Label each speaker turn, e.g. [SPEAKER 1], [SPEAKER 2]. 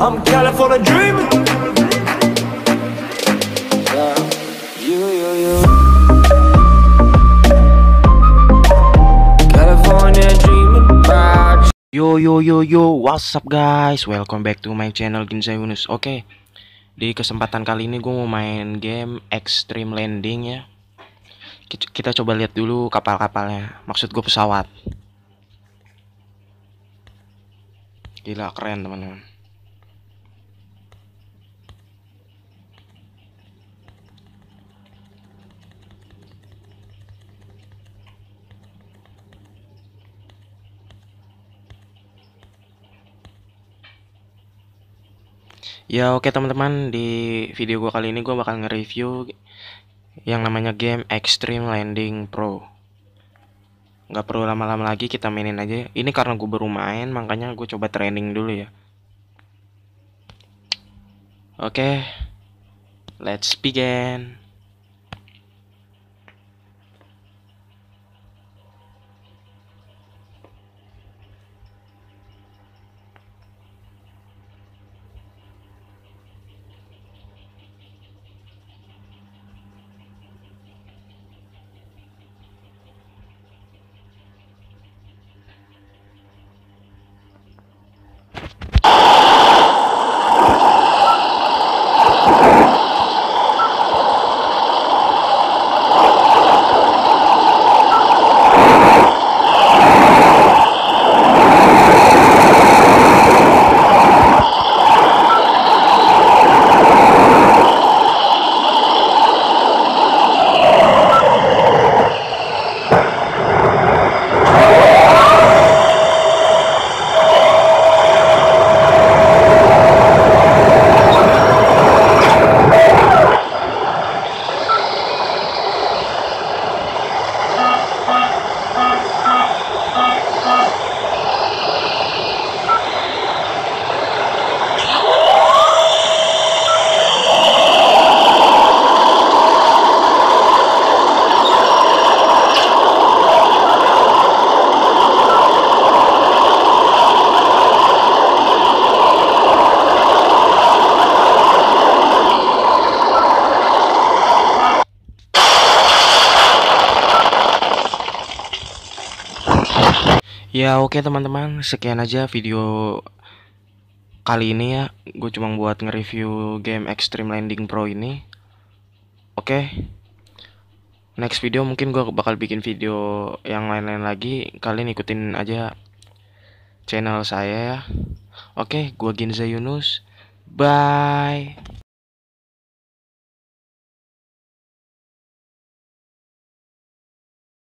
[SPEAKER 1] I'm California dreaming. Yo yo yo yo, what's up guys? Welcome back to my channel Ginza Yunus. Oke, okay. di kesempatan kali ini gue mau main game Extreme Landing ya. Kita coba lihat dulu kapal-kapalnya. Maksud gue pesawat.
[SPEAKER 2] Gila keren teman-teman.
[SPEAKER 1] Ya oke okay, teman-teman di video gue kali ini gue bakal nge-review yang namanya game Extreme Landing Pro. Gak perlu lama-lama lagi kita mainin aja. Ini karena gue baru main makanya gue coba training dulu ya. Oke, okay, let's begin. Ya oke okay, teman-teman, sekian aja video kali ini ya. Gue cuma buat nge-review game Extreme Landing Pro ini. Oke. Okay. Next video mungkin gue bakal bikin video yang lain-lain lagi. Kalian ikutin aja channel saya ya. Oke, okay, gue Ginza Yunus.
[SPEAKER 2] Bye.